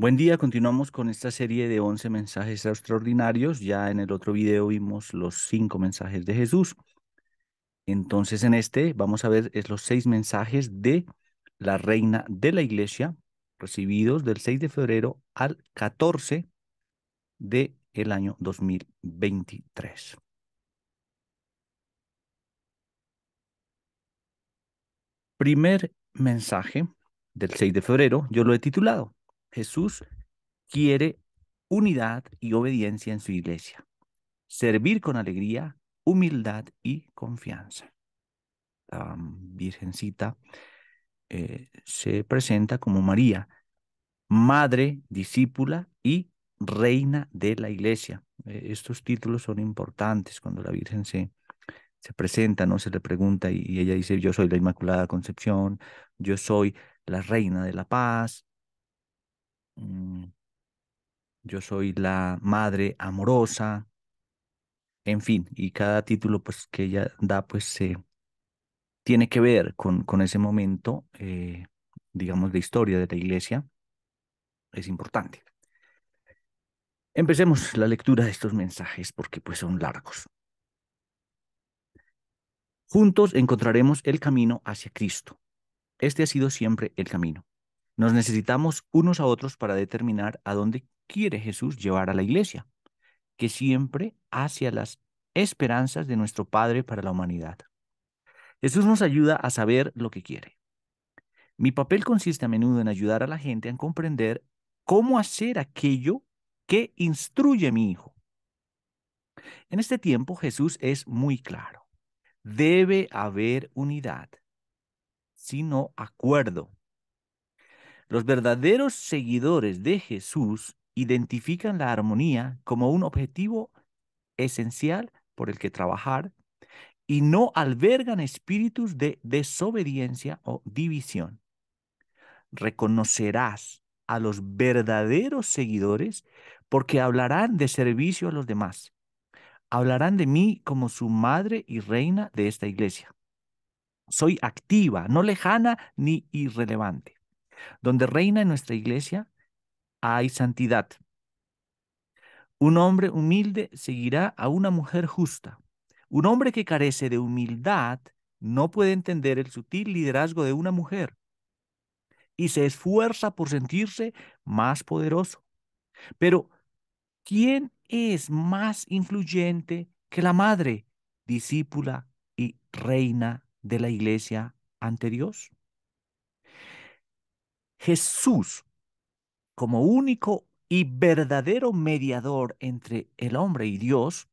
Buen día, continuamos con esta serie de 11 mensajes extraordinarios. Ya en el otro video vimos los cinco mensajes de Jesús. Entonces en este vamos a ver es los seis mensajes de la reina de la iglesia recibidos del 6 de febrero al 14 de el año 2023. Primer mensaje del 6 de febrero, yo lo he titulado Jesús quiere unidad y obediencia en su iglesia, servir con alegría, humildad y confianza. La Virgencita eh, se presenta como María, madre, discípula y reina de la iglesia. Eh, estos títulos son importantes cuando la Virgen se, se presenta, ¿no? Se le pregunta y, ella dice, yo soy la Inmaculada Concepción, yo soy la reina de la paz, Mm, yo soy la madre amorosa, en fin, y cada título pues que ella da pues tiene que ver con, con ese momento, eh, digamos, de historia de la iglesia, es importante. Empecemos la lectura de estos mensajes porque pues son largos. Juntos encontraremos el camino hacia Cristo. Este ha sido siempre el camino. Nos necesitamos unos a otros para determinar a dónde quiere Jesús llevar a la iglesia, que siempre hacia las esperanzas de nuestro Padre para la humanidad. Jesús nos ayuda a saber lo que quiere. Mi papel consiste a menudo en ayudar a la gente a comprender cómo hacer aquello que instruye a mi hijo. En este tiempo Jesús es muy claro. Debe haber unidad, sino acuerdo los verdaderos seguidores de Jesús identifican la armonía como un objetivo esencial por el que trabajar y no albergan espíritus de desobediencia o división. Reconocerás a los verdaderos seguidores porque hablarán de servicio a los demás. Hablarán de mí como su madre y reina de esta iglesia. Soy activa, no lejana ni irrelevante. Donde reina en nuestra iglesia hay santidad. Un hombre humilde seguirá a una mujer justa. Un hombre que carece de humildad no puede entender el sutil liderazgo de una mujer y se esfuerza por sentirse más poderoso. Pero, ¿quién es más influyente que la madre, discípula y reina de la iglesia ante Dios? Jesús como único y verdadero mediador entre el hombre y Dios,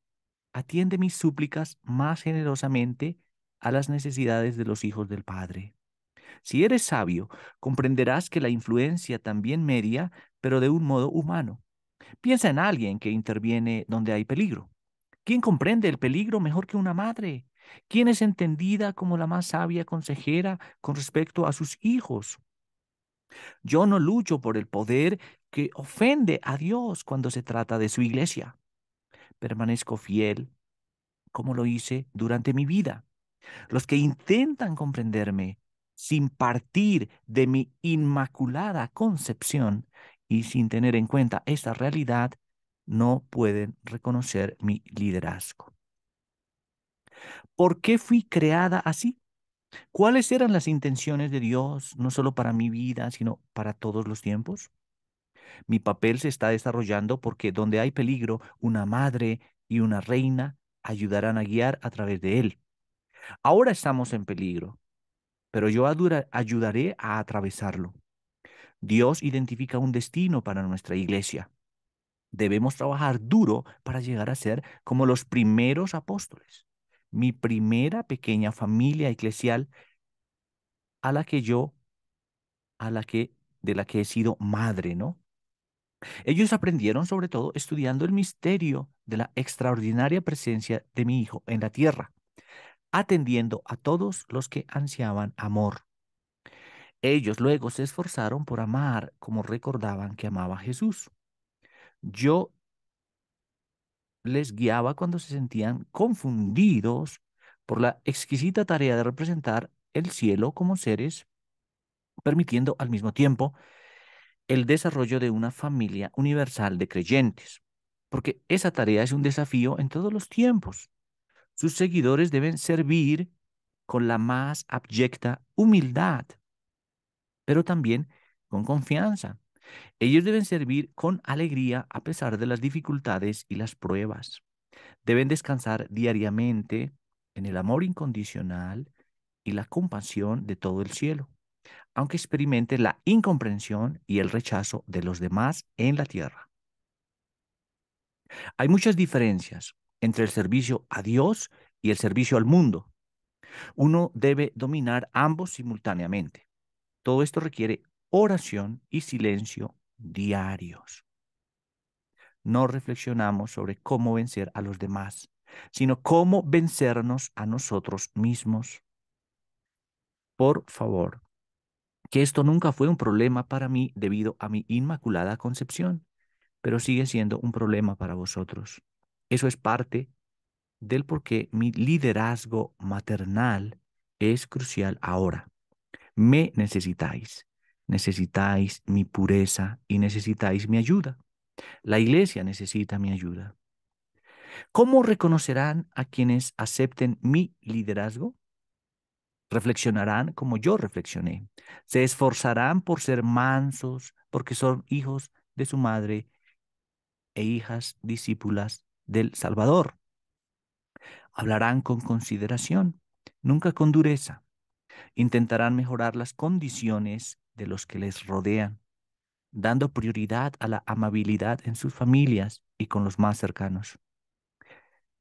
atiende mis súplicas más generosamente a las necesidades de los hijos del Padre. Si eres sabio, comprenderás que la influencia también media, pero de un modo humano. Piensa en alguien que interviene donde hay peligro. ¿Quién comprende el peligro mejor que una madre? ¿Quién es entendida como la más sabia consejera con respecto a sus hijos? Yo no lucho por el poder que ofende a Dios cuando se trata de su iglesia. Permanezco fiel como lo hice durante mi vida. Los que intentan comprenderme sin partir de mi inmaculada concepción y sin tener en cuenta esta realidad, no pueden reconocer mi liderazgo. ¿Por qué fui creada así? ¿Cuáles eran las intenciones de Dios, no solo para mi vida, sino para todos los tiempos? Mi papel se está desarrollando porque donde hay peligro, una madre y una reina ayudarán a guiar a través de él. Ahora estamos en peligro, pero yo ayudaré a atravesarlo. Dios identifica un destino para nuestra iglesia. Debemos trabajar duro para llegar a ser como los primeros apóstoles mi primera pequeña familia eclesial a la que yo, a la que, de la que he sido madre, ¿no? Ellos aprendieron sobre todo estudiando el misterio de la extraordinaria presencia de mi hijo en la tierra, atendiendo a todos los que ansiaban amor. Ellos luego se esforzaron por amar como recordaban que amaba Jesús. Yo les guiaba cuando se sentían confundidos por la exquisita tarea de representar el cielo como seres, permitiendo al mismo tiempo el desarrollo de una familia universal de creyentes, porque esa tarea es un desafío en todos los tiempos. Sus seguidores deben servir con la más abyecta humildad, pero también con confianza, ellos deben servir con alegría a pesar de las dificultades y las pruebas. Deben descansar diariamente en el amor incondicional y la compasión de todo el cielo, aunque experimente la incomprensión y el rechazo de los demás en la tierra. Hay muchas diferencias entre el servicio a Dios y el servicio al mundo. Uno debe dominar ambos simultáneamente. Todo esto requiere oración y silencio diarios. No reflexionamos sobre cómo vencer a los demás, sino cómo vencernos a nosotros mismos. Por favor, que esto nunca fue un problema para mí debido a mi inmaculada concepción, pero sigue siendo un problema para vosotros. Eso es parte del por qué mi liderazgo maternal es crucial ahora. Me necesitáis necesitáis mi pureza y necesitáis mi ayuda. La iglesia necesita mi ayuda. ¿Cómo reconocerán a quienes acepten mi liderazgo? Reflexionarán como yo reflexioné. Se esforzarán por ser mansos porque son hijos de su madre e hijas discípulas del Salvador. Hablarán con consideración, nunca con dureza. Intentarán mejorar las condiciones de los que les rodean, dando prioridad a la amabilidad en sus familias y con los más cercanos,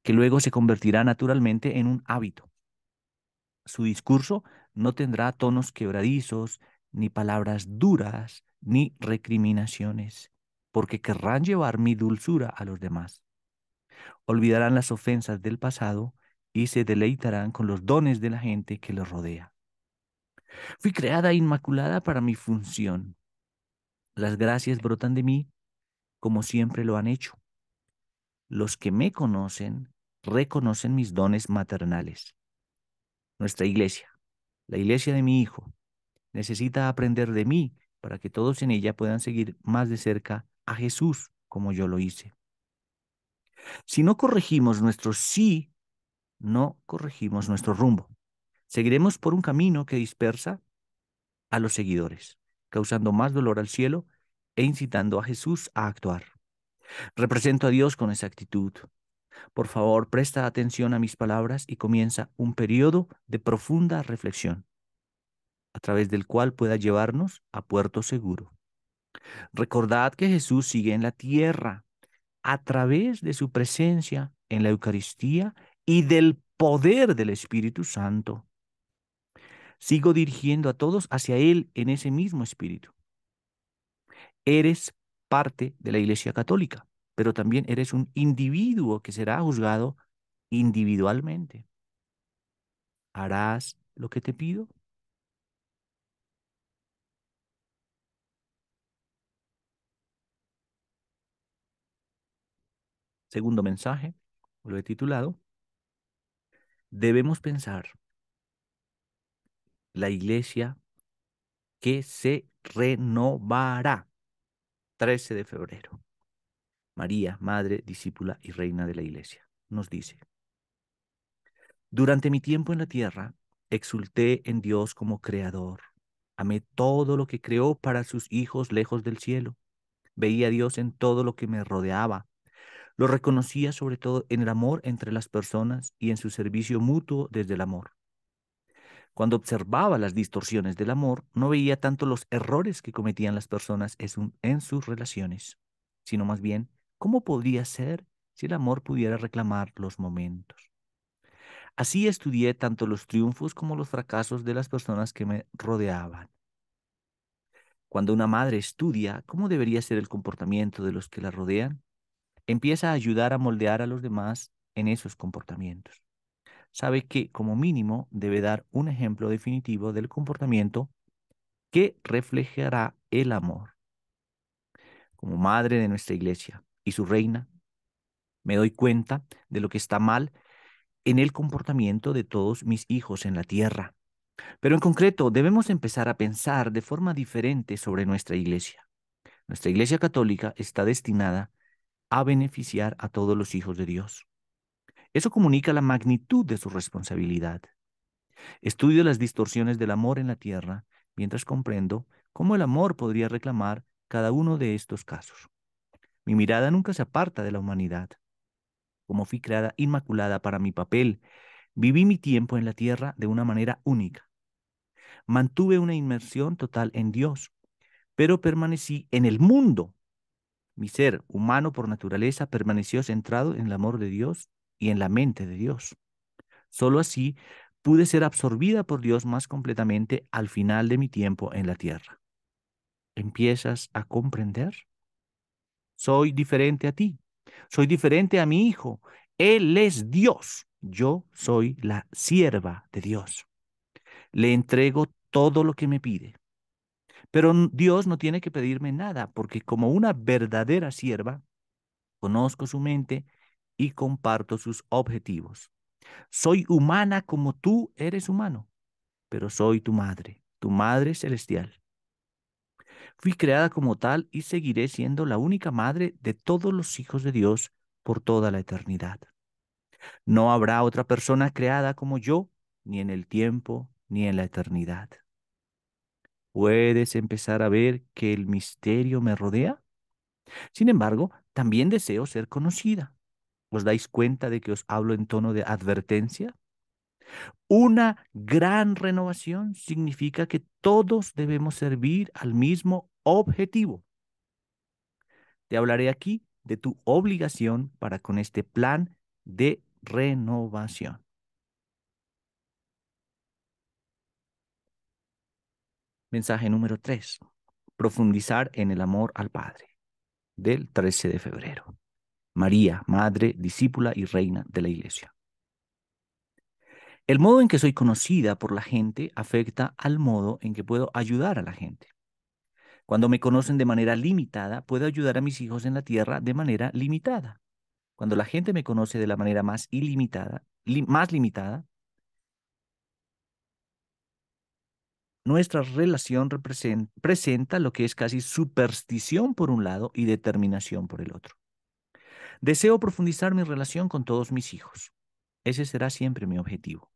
que luego se convertirá naturalmente en un hábito. Su discurso no tendrá tonos quebradizos, ni palabras duras, ni recriminaciones, porque querrán llevar mi dulzura a los demás. Olvidarán las ofensas del pasado y se deleitarán con los dones de la gente que los rodea. Fui creada inmaculada para mi función. Las gracias brotan de mí como siempre lo han hecho. Los que me conocen reconocen mis dones maternales. Nuestra iglesia, la iglesia de mi hijo, necesita aprender de mí para que todos en ella puedan seguir más de cerca a Jesús como yo lo hice. Si no corregimos nuestro sí, no corregimos nuestro rumbo. Seguiremos por un camino que dispersa a los seguidores, causando más dolor al cielo e incitando a Jesús a actuar. Represento a Dios con esa actitud. Por favor, presta atención a mis palabras y comienza un periodo de profunda reflexión, a través del cual pueda llevarnos a puerto seguro. Recordad que Jesús sigue en la tierra a través de su presencia en la Eucaristía y del poder del Espíritu Santo sigo dirigiendo a todos hacia Él en ese mismo espíritu. Eres parte de la Iglesia Católica, pero también eres un individuo que será juzgado individualmente. ¿Harás lo que te pido? Segundo mensaje, lo he titulado, debemos pensar la iglesia que se renovará. 13 de febrero. María, Madre, discípula y Reina de la Iglesia, nos dice, Durante mi tiempo en la tierra, exulté en Dios como Creador. Amé todo lo que creó para sus hijos lejos del cielo. Veía a Dios en todo lo que me rodeaba. Lo reconocía sobre todo en el amor entre las personas y en su servicio mutuo desde el amor. Cuando observaba las distorsiones del amor, no veía tanto los errores que cometían las personas en sus relaciones, sino más bien cómo podría ser si el amor pudiera reclamar los momentos. Así estudié tanto los triunfos como los fracasos de las personas que me rodeaban. Cuando una madre estudia cómo debería ser el comportamiento de los que la rodean, empieza a ayudar a moldear a los demás en esos comportamientos sabe que como mínimo debe dar un ejemplo definitivo del comportamiento que reflejará el amor. Como madre de nuestra iglesia y su reina, me doy cuenta de lo que está mal en el comportamiento de todos mis hijos en la tierra. Pero en concreto, debemos empezar a pensar de forma diferente sobre nuestra iglesia. Nuestra iglesia católica está destinada a beneficiar a todos los hijos de Dios. Eso comunica la magnitud de su responsabilidad. Estudio las distorsiones del amor en la tierra mientras comprendo cómo el amor podría reclamar cada uno de estos casos. Mi mirada nunca se aparta de la humanidad. Como fui creada inmaculada para mi papel, viví mi tiempo en la tierra de una manera única. Mantuve una inmersión total en Dios, pero permanecí en el mundo. Mi ser humano por naturaleza permaneció centrado en el amor de Dios y en la mente de Dios. Solo así pude ser absorbida por Dios más completamente al final de mi tiempo en la tierra. ¿Empiezas a comprender? Soy diferente a ti. Soy diferente a mi hijo. Él es Dios. Yo soy la sierva de Dios. Le entrego todo lo que me pide. Pero Dios no tiene que pedirme nada, porque como una verdadera sierva, conozco su mente y comparto sus objetivos. Soy humana como tú eres humano, pero soy tu madre, tu madre celestial. Fui creada como tal y seguiré siendo la única madre de todos los hijos de Dios por toda la eternidad. No habrá otra persona creada como yo, ni en el tiempo, ni en la eternidad. ¿Puedes empezar a ver que el misterio me rodea? Sin embargo, también deseo ser conocida. ¿Os dais cuenta de que os hablo en tono de advertencia? Una gran renovación significa que todos debemos servir al mismo objetivo. Te hablaré aquí de tu obligación para con este plan de renovación. Mensaje número 3. Profundizar en el amor al Padre del 13 de febrero. María, Madre, discípula y reina de la Iglesia. El modo en que soy conocida por la gente afecta al modo en que puedo ayudar a la gente. Cuando me conocen de manera limitada, puedo ayudar a mis hijos en la tierra de manera limitada. Cuando la gente me conoce de la manera más ilimitada, más limitada, nuestra relación presenta lo que es casi superstición por un lado y determinación por el otro. Deseo profundizar mi relación con todos mis hijos. Ese será siempre mi objetivo.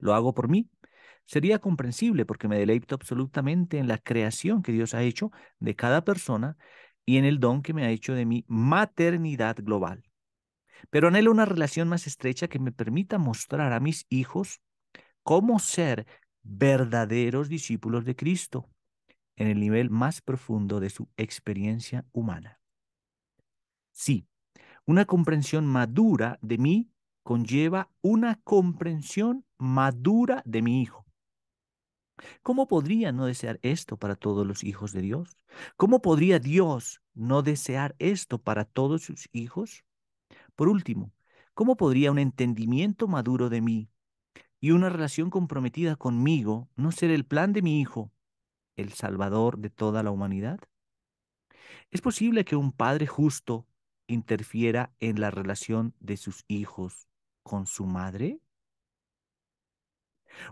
¿Lo hago por mí? Sería comprensible porque me deleito absolutamente en la creación que Dios ha hecho de cada persona y en el don que me ha hecho de mi maternidad global. Pero anhelo una relación más estrecha que me permita mostrar a mis hijos cómo ser verdaderos discípulos de Cristo en el nivel más profundo de su experiencia humana. Sí, una comprensión madura de mí conlleva una comprensión madura de mi hijo. ¿Cómo podría no desear esto para todos los hijos de Dios? ¿Cómo podría Dios no desear esto para todos sus hijos? Por último, ¿cómo podría un entendimiento maduro de mí y una relación comprometida conmigo no ser el plan de mi hijo, el salvador de toda la humanidad? ¿Es posible que un padre justo interfiera en la relación de sus hijos con su madre?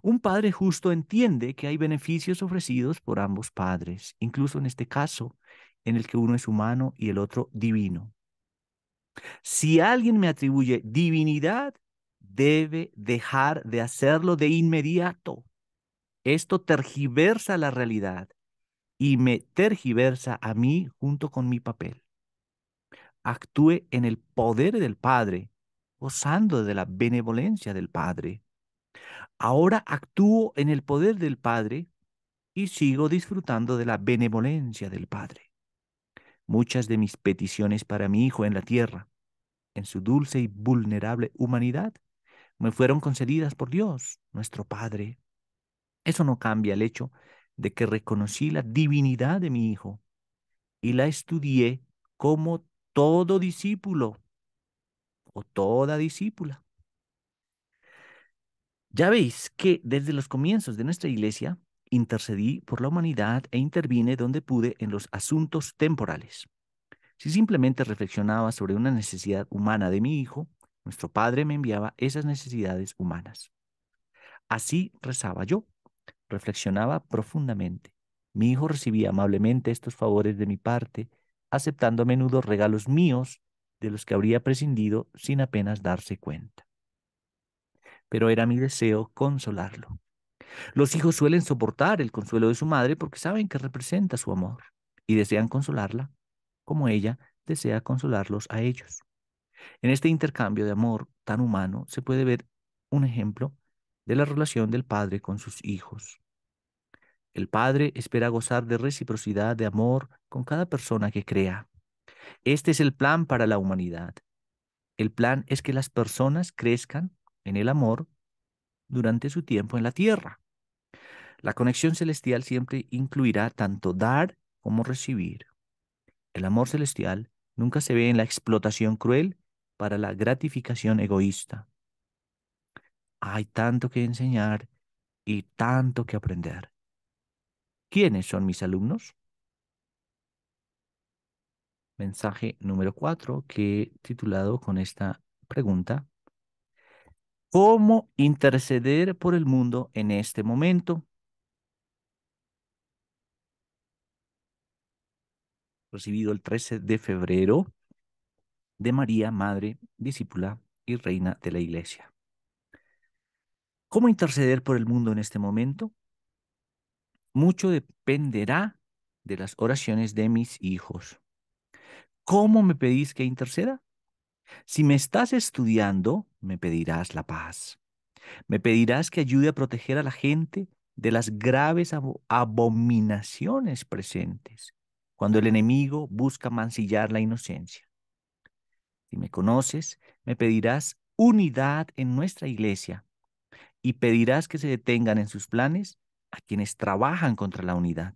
Un padre justo entiende que hay beneficios ofrecidos por ambos padres, incluso en este caso, en el que uno es humano y el otro divino. Si alguien me atribuye divinidad, debe dejar de hacerlo de inmediato. Esto tergiversa la realidad y me tergiversa a mí junto con mi papel actúe en el poder del Padre, gozando de la benevolencia del Padre. Ahora actúo en el poder del Padre y sigo disfrutando de la benevolencia del Padre. Muchas de mis peticiones para mi Hijo en la tierra, en su dulce y vulnerable humanidad, me fueron concedidas por Dios, nuestro Padre. Eso no cambia el hecho de que reconocí la divinidad de mi Hijo y la estudié como todo discípulo o toda discípula. Ya veis que desde los comienzos de nuestra iglesia intercedí por la humanidad e intervine donde pude en los asuntos temporales. Si simplemente reflexionaba sobre una necesidad humana de mi hijo, nuestro padre me enviaba esas necesidades humanas. Así rezaba yo, reflexionaba profundamente. Mi hijo recibía amablemente estos favores de mi parte aceptando a menudo regalos míos de los que habría prescindido sin apenas darse cuenta. Pero era mi deseo consolarlo. Los hijos suelen soportar el consuelo de su madre porque saben que representa su amor y desean consolarla como ella desea consolarlos a ellos. En este intercambio de amor tan humano se puede ver un ejemplo de la relación del padre con sus hijos. El Padre espera gozar de reciprocidad de amor con cada persona que crea. Este es el plan para la humanidad. El plan es que las personas crezcan en el amor durante su tiempo en la tierra. La conexión celestial siempre incluirá tanto dar como recibir. El amor celestial nunca se ve en la explotación cruel para la gratificación egoísta. Hay tanto que enseñar y tanto que aprender. ¿Quiénes son mis alumnos? Mensaje número cuatro que he titulado con esta pregunta. ¿Cómo interceder por el mundo en este momento? Recibido el 13 de febrero de María, Madre, Discípula y Reina de la Iglesia. ¿Cómo interceder por el mundo en este momento? mucho dependerá de las oraciones de mis hijos. ¿Cómo me pedís que interceda? Si me estás estudiando, me pedirás la paz. Me pedirás que ayude a proteger a la gente de las graves abominaciones presentes cuando el enemigo busca mancillar la inocencia. Si me conoces, me pedirás unidad en nuestra iglesia y pedirás que se detengan en sus planes a quienes trabajan contra la unidad.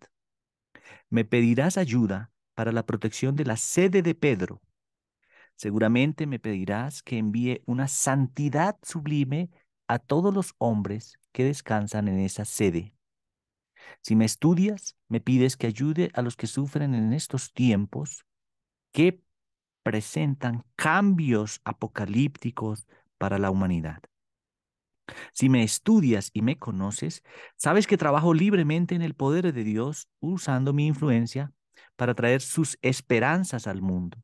Me pedirás ayuda para la protección de la sede de Pedro. Seguramente me pedirás que envíe una santidad sublime a todos los hombres que descansan en esa sede. Si me estudias, me pides que ayude a los que sufren en estos tiempos, que presentan cambios apocalípticos para la humanidad. Si me estudias y me conoces, sabes que trabajo libremente en el poder de Dios usando mi influencia para traer sus esperanzas al mundo,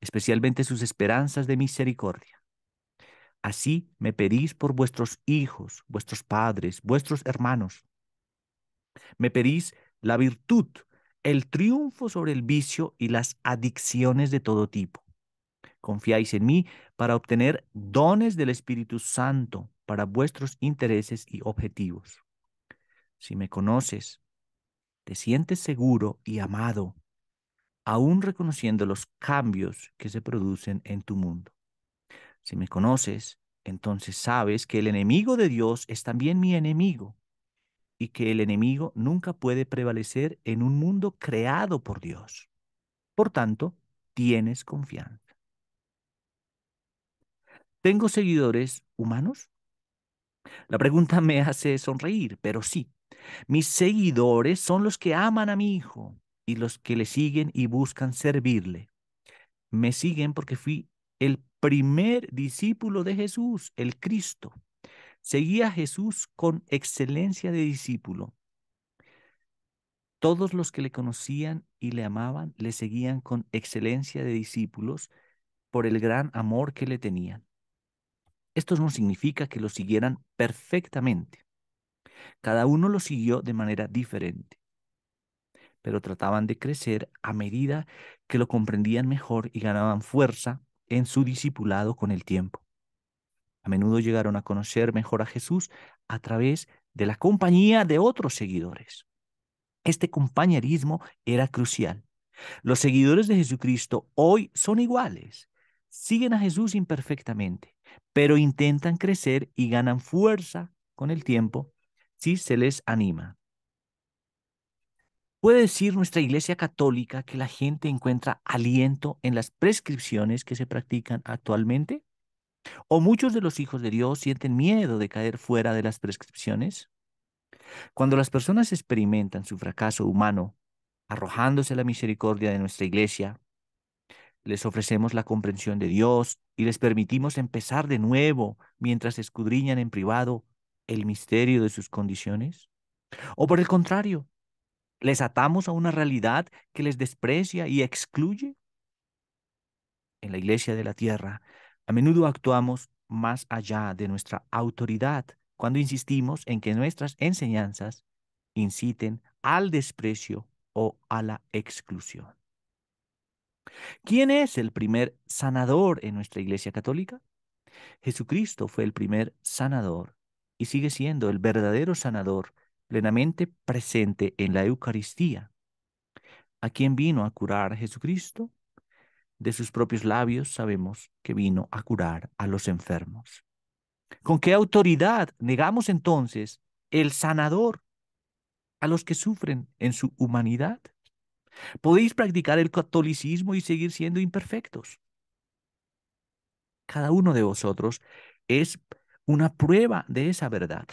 especialmente sus esperanzas de misericordia. Así me pedís por vuestros hijos, vuestros padres, vuestros hermanos. Me pedís la virtud, el triunfo sobre el vicio y las adicciones de todo tipo. Confiáis en mí para obtener dones del Espíritu Santo para vuestros intereses y objetivos. Si me conoces, te sientes seguro y amado, aún reconociendo los cambios que se producen en tu mundo. Si me conoces, entonces sabes que el enemigo de Dios es también mi enemigo y que el enemigo nunca puede prevalecer en un mundo creado por Dios. Por tanto, tienes confianza. ¿Tengo seguidores humanos? La pregunta me hace sonreír, pero sí, mis seguidores son los que aman a mi hijo y los que le siguen y buscan servirle. Me siguen porque fui el primer discípulo de Jesús, el Cristo. Seguía a Jesús con excelencia de discípulo. Todos los que le conocían y le amaban le seguían con excelencia de discípulos por el gran amor que le tenían. Esto no significa que lo siguieran perfectamente. Cada uno lo siguió de manera diferente, pero trataban de crecer a medida que lo comprendían mejor y ganaban fuerza en su discipulado con el tiempo. A menudo llegaron a conocer mejor a Jesús a través de la compañía de otros seguidores. Este compañerismo era crucial. Los seguidores de Jesucristo hoy son iguales. Siguen a Jesús imperfectamente, pero intentan crecer y ganan fuerza con el tiempo si se les anima. Puede decir nuestra Iglesia Católica que la gente encuentra aliento en las prescripciones que se practican actualmente? ¿O muchos de los hijos de Dios sienten miedo de caer fuera de las prescripciones? Cuando las personas experimentan su fracaso humano, arrojándose a la misericordia de nuestra Iglesia, les ofrecemos la comprensión de Dios y les permitimos empezar de nuevo mientras escudriñan en privado el misterio de sus condiciones? ¿O por el contrario, les atamos a una realidad que les desprecia y excluye? En la iglesia de la tierra, a menudo actuamos más allá de nuestra autoridad cuando insistimos en que nuestras enseñanzas inciten al desprecio o a la exclusión. ¿Quién es el primer sanador en nuestra Iglesia Católica? Jesucristo fue el primer sanador y sigue siendo el verdadero sanador plenamente presente en la Eucaristía. ¿A quién vino a curar Jesucristo? De sus propios labios sabemos que vino a curar a los enfermos. ¿Con qué autoridad negamos entonces el sanador a los que sufren en su humanidad? Podéis practicar el catolicismo y seguir siendo imperfectos. Cada uno de vosotros es una prueba de esa verdad.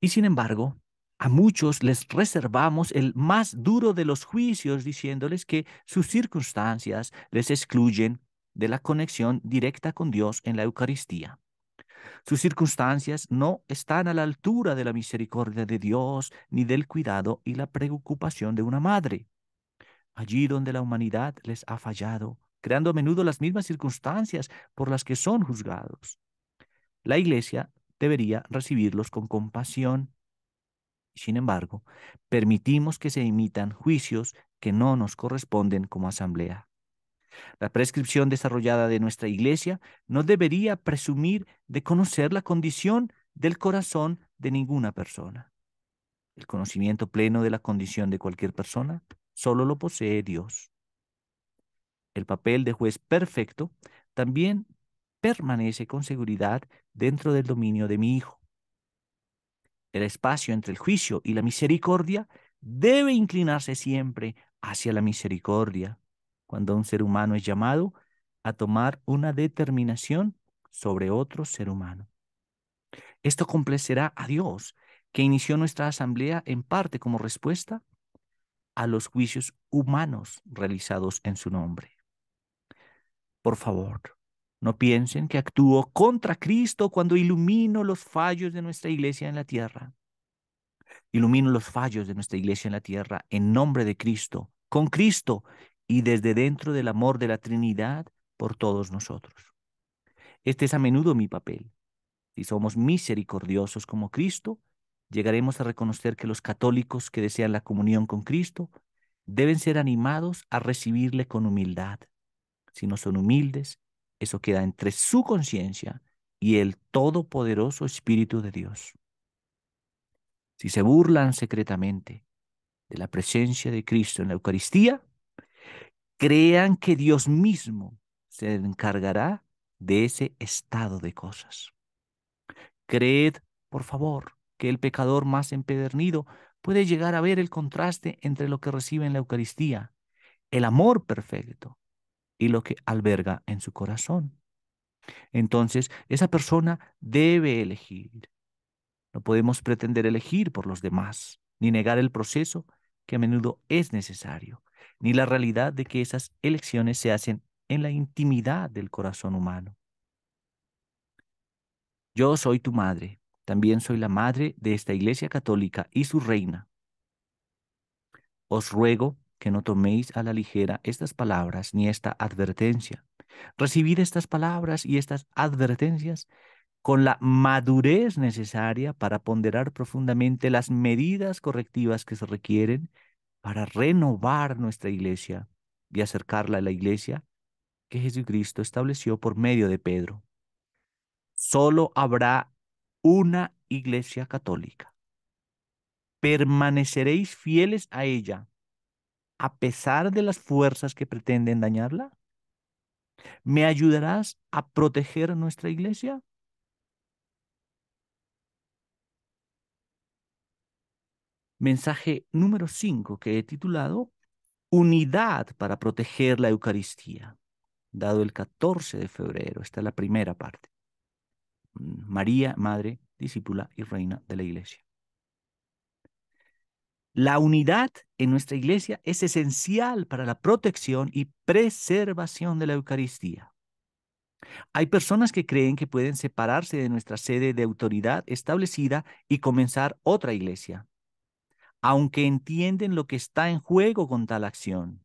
Y sin embargo, a muchos les reservamos el más duro de los juicios diciéndoles que sus circunstancias les excluyen de la conexión directa con Dios en la Eucaristía. Sus circunstancias no están a la altura de la misericordia de Dios ni del cuidado y la preocupación de una madre. Allí donde la humanidad les ha fallado, creando a menudo las mismas circunstancias por las que son juzgados. La Iglesia debería recibirlos con compasión. Sin embargo, permitimos que se imitan juicios que no nos corresponden como asamblea. La prescripción desarrollada de nuestra Iglesia no debería presumir de conocer la condición del corazón de ninguna persona. El conocimiento pleno de la condición de cualquier persona solo lo posee Dios. El papel de juez perfecto también permanece con seguridad dentro del dominio de mi Hijo. El espacio entre el juicio y la misericordia debe inclinarse siempre hacia la misericordia cuando un ser humano es llamado a tomar una determinación sobre otro ser humano. Esto complacerá a Dios, que inició nuestra asamblea en parte como respuesta a los juicios humanos realizados en su nombre. Por favor, no piensen que actúo contra Cristo cuando ilumino los fallos de nuestra iglesia en la tierra. Ilumino los fallos de nuestra iglesia en la tierra en nombre de Cristo, con Cristo y desde dentro del amor de la Trinidad por todos nosotros. Este es a menudo mi papel. Si somos misericordiosos como Cristo, llegaremos a reconocer que los católicos que desean la comunión con Cristo deben ser animados a recibirle con humildad. Si no son humildes, eso queda entre su conciencia y el todopoderoso Espíritu de Dios. Si se burlan secretamente de la presencia de Cristo en la Eucaristía, crean que Dios mismo se encargará de ese estado de cosas. Creed, por favor, que el pecador más empedernido puede llegar a ver el contraste entre lo que recibe en la Eucaristía, el amor perfecto, y lo que alberga en su corazón. Entonces, esa persona debe elegir. No podemos pretender elegir por los demás, ni negar el proceso que a menudo es necesario ni la realidad de que esas elecciones se hacen en la intimidad del corazón humano. Yo soy tu madre, también soy la madre de esta Iglesia Católica y su reina. Os ruego que no toméis a la ligera estas palabras ni esta advertencia. Recibid estas palabras y estas advertencias con la madurez necesaria para ponderar profundamente las medidas correctivas que se requieren para renovar nuestra iglesia y acercarla a la iglesia que Jesucristo estableció por medio de Pedro. Solo habrá una iglesia católica. ¿Permaneceréis fieles a ella a pesar de las fuerzas que pretenden dañarla? ¿Me ayudarás a proteger nuestra iglesia? mensaje número 5 que he titulado Unidad para proteger la Eucaristía, dado el 14 de febrero. Esta es la primera parte. Mm, María, Madre, discípula y reina de la Iglesia. La unidad en nuestra Iglesia es esencial para la protección y preservación de la Eucaristía. Hay personas que creen que pueden separarse de nuestra sede de autoridad establecida y comenzar otra iglesia, aunque entienden lo que está en juego con tal acción.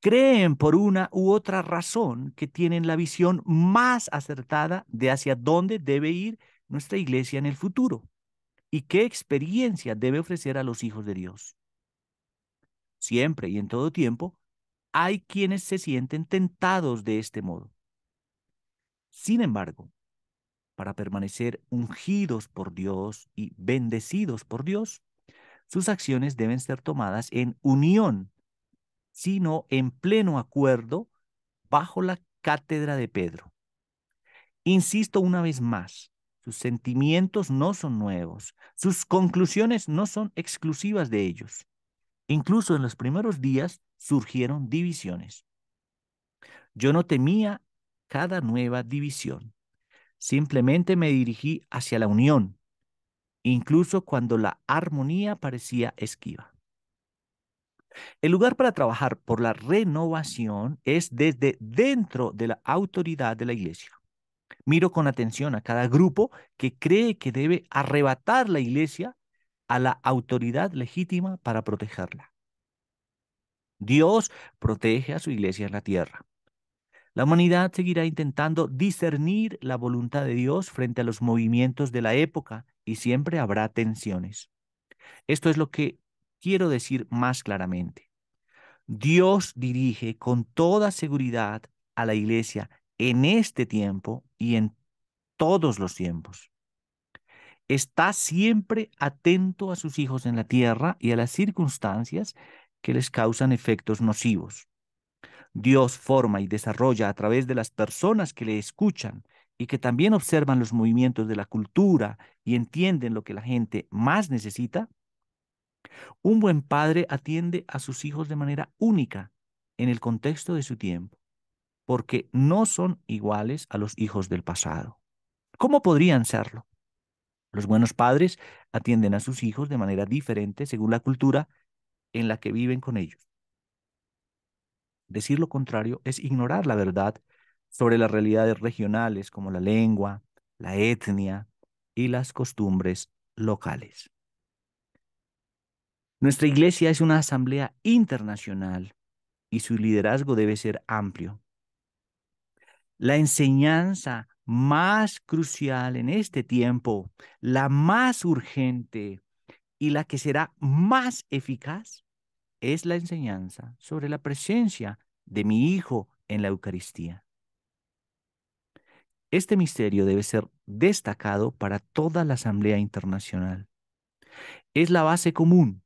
Creen por una u otra razón que tienen la visión más acertada de hacia dónde debe ir nuestra iglesia en el futuro y qué experiencia debe ofrecer a los hijos de Dios. Siempre y en todo tiempo, hay quienes se sienten tentados de este modo. Sin embargo, para permanecer ungidos por Dios y bendecidos por Dios, sus acciones deben ser tomadas en unión, sino en pleno acuerdo bajo la cátedra de Pedro. Insisto una vez más, sus sentimientos no son nuevos, sus conclusiones no son exclusivas de ellos. Incluso en los primeros días surgieron divisiones. Yo no temía cada nueva división, simplemente me dirigí hacia la unión incluso cuando la armonía parecía esquiva. El lugar para trabajar por la renovación es desde dentro de la autoridad de la iglesia. Miro con atención a cada grupo que cree que debe arrebatar la iglesia a la autoridad legítima para protegerla. Dios protege a su iglesia en la tierra. La humanidad seguirá intentando discernir la voluntad de Dios frente a los movimientos de la época y siempre habrá tensiones. Esto es lo que quiero decir más claramente. Dios dirige con toda seguridad a la iglesia en este tiempo y en todos los tiempos. Está siempre atento a sus hijos en la tierra y a las circunstancias que les causan efectos nocivos. Dios forma y desarrolla a través de las personas que le escuchan y que también observan los movimientos de la cultura y entienden lo que la gente más necesita, un buen padre atiende a sus hijos de manera única en el contexto de su tiempo, porque no son iguales a los hijos del pasado. ¿Cómo podrían serlo? Los buenos padres atienden a sus hijos de manera diferente según la cultura en la que viven con ellos. Decir lo contrario es ignorar la verdad sobre las realidades regionales como la lengua, la etnia y las costumbres locales. Nuestra iglesia es una asamblea internacional y su liderazgo debe ser amplio. La enseñanza más crucial en este tiempo, la más urgente y la que será más eficaz es la enseñanza sobre la presencia de mi Hijo en la Eucaristía. Este misterio debe ser destacado para toda la Asamblea Internacional. Es la base común,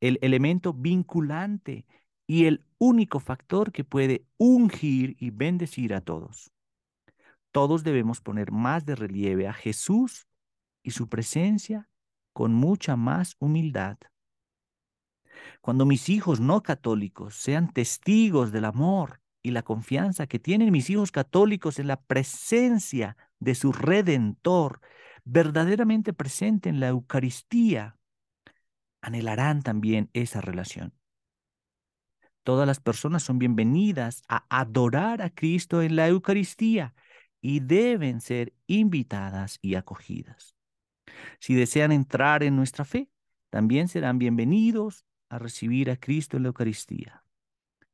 el elemento vinculante y el único factor que puede ungir y bendecir a todos. Todos debemos poner más de relieve a Jesús y su presencia con mucha más humildad. Cuando mis hijos no católicos sean testigos del amor, y la confianza que tienen mis hijos católicos en la presencia de su redentor, verdaderamente presente en la Eucaristía, anhelarán también esa relación. Todas las personas son bienvenidas a adorar a Cristo en la Eucaristía y deben ser invitadas y acogidas. Si desean entrar en nuestra fe, también serán bienvenidos a recibir a Cristo en la Eucaristía.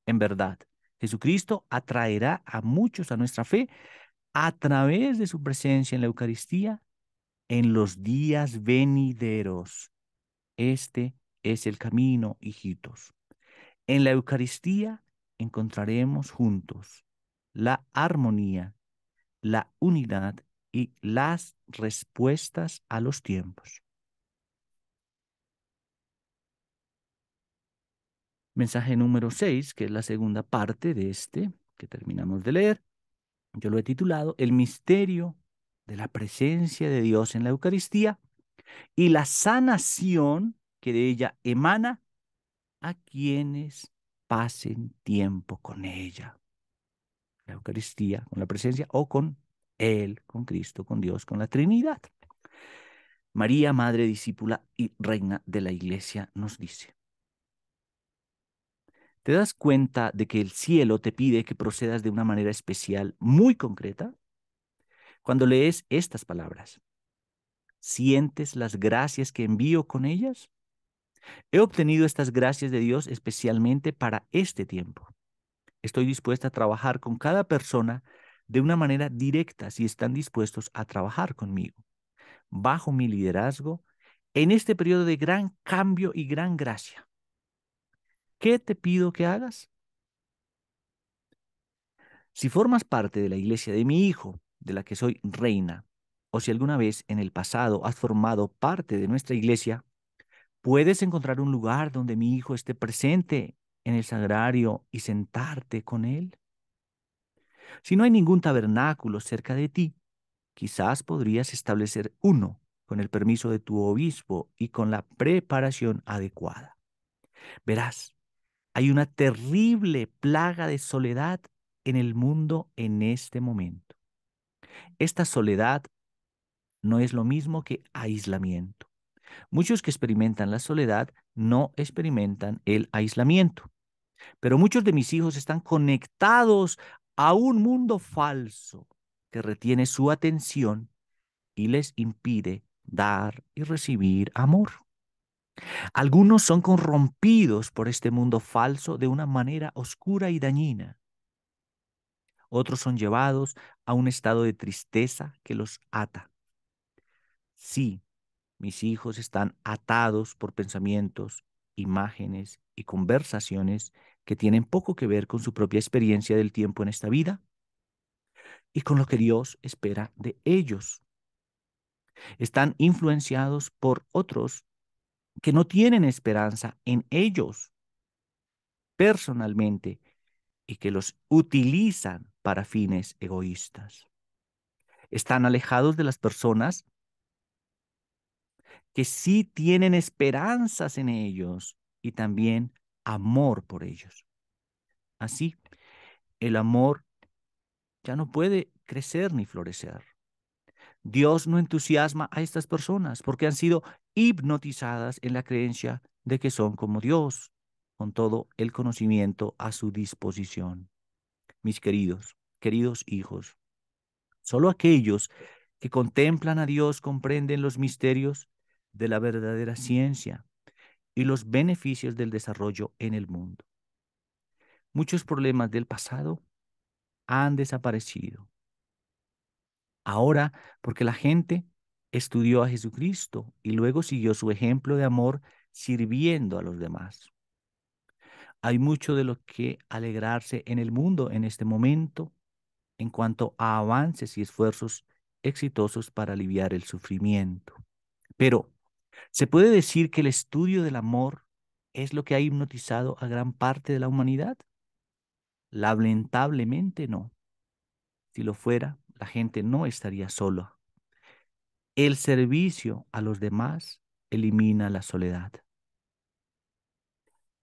En verdad, Jesucristo atraerá a muchos a nuestra fe a través de su presencia en la Eucaristía en los días venideros. Este es el camino, hijitos. En la Eucaristía encontraremos juntos la armonía, la unidad y las respuestas a los tiempos. mensaje número 6, que es la segunda parte de este que terminamos de leer. Yo lo he titulado El misterio de la presencia de Dios en la Eucaristía y la sanación que de ella emana a quienes pasen tiempo con ella. La Eucaristía, con la presencia o con Él, con Cristo, con Dios, con la Trinidad. María, Madre, Discípula y Reina de la Iglesia, nos dice, te das cuenta de que el cielo te pide que procedas de una manera especial, muy concreta, cuando lees estas palabras. ¿Sientes las gracias que envío con ellas? He obtenido estas gracias de Dios especialmente para este tiempo. Estoy dispuesta a trabajar con cada persona de una manera directa si están dispuestos a trabajar conmigo, bajo mi liderazgo, en este periodo de gran cambio y gran gracia. ¿qué te pido que hagas? Si formas parte de la iglesia de mi hijo, de la que soy reina, o si alguna vez en el pasado has formado parte de nuestra iglesia, puedes encontrar un lugar donde mi hijo esté presente en el sagrario y sentarte con él. Si no hay ningún tabernáculo cerca de ti, quizás podrías establecer uno con el permiso de tu obispo y con la preparación adecuada. Verás, hay una terrible plaga de soledad en el mundo en este momento. Esta soledad no es lo mismo que aislamiento. Muchos que experimentan la soledad no experimentan el aislamiento. Pero muchos de mis hijos están conectados a un mundo falso que retiene su atención y les impide dar y recibir amor. Algunos son corrompidos por este mundo falso de una manera oscura y dañina. Otros son llevados a un estado de tristeza que los ata. Sí, mis hijos están atados por pensamientos, imágenes y conversaciones que tienen poco que ver con su propia experiencia del tiempo en esta vida y con lo que Dios espera de ellos. Están influenciados por otros que no tienen esperanza en ellos personalmente y que los utilizan para fines egoístas. Están alejados de las personas que sí tienen esperanzas en ellos y también amor por ellos. Así, el amor ya no puede crecer ni florecer. Dios no entusiasma a estas personas porque han sido hipnotizadas en la creencia de que son como Dios, con todo el conocimiento a su disposición. Mis queridos, queridos hijos, solo aquellos que contemplan a Dios comprenden los misterios de la verdadera ciencia y los beneficios del desarrollo en el mundo. Muchos problemas del pasado han desaparecido. Ahora, porque la gente estudió a Jesucristo y luego siguió su ejemplo de amor sirviendo a los demás. Hay mucho de lo que alegrarse en el mundo en este momento en cuanto a avances y esfuerzos exitosos para aliviar el sufrimiento. Pero se puede decir que el estudio del amor es lo que ha hipnotizado a gran parte de la humanidad. Lamentablemente no. Si lo fuera, la gente no estaría sola el servicio a los demás elimina la soledad.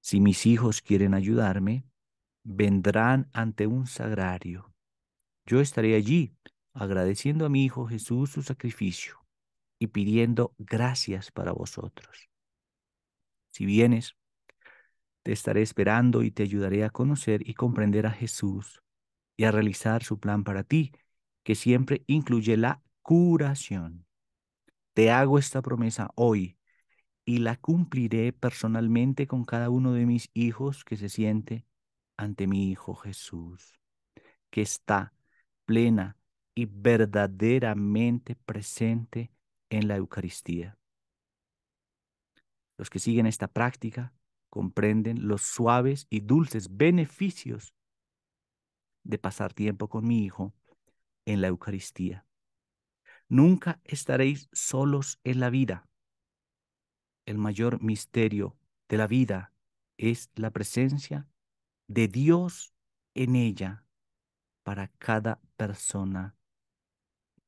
Si mis hijos quieren ayudarme, vendrán ante un sagrario. Yo estaré allí agradeciendo a mi Hijo Jesús su sacrificio y pidiendo gracias para vosotros. Si vienes, te estaré esperando y te ayudaré a conocer y comprender a Jesús y a realizar su plan para ti, que siempre incluye la curación te hago esta promesa hoy y la cumpliré personalmente con cada uno de mis hijos que se siente ante mi Hijo Jesús, que está plena y verdaderamente presente en la Eucaristía. Los que siguen esta práctica comprenden los suaves y dulces beneficios de pasar tiempo con mi Hijo en la Eucaristía. Nunca estaréis solos en la vida. El mayor misterio de la vida es la presencia de Dios en ella para cada persona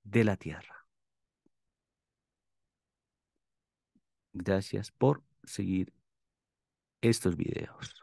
de la tierra. Gracias por seguir estos videos.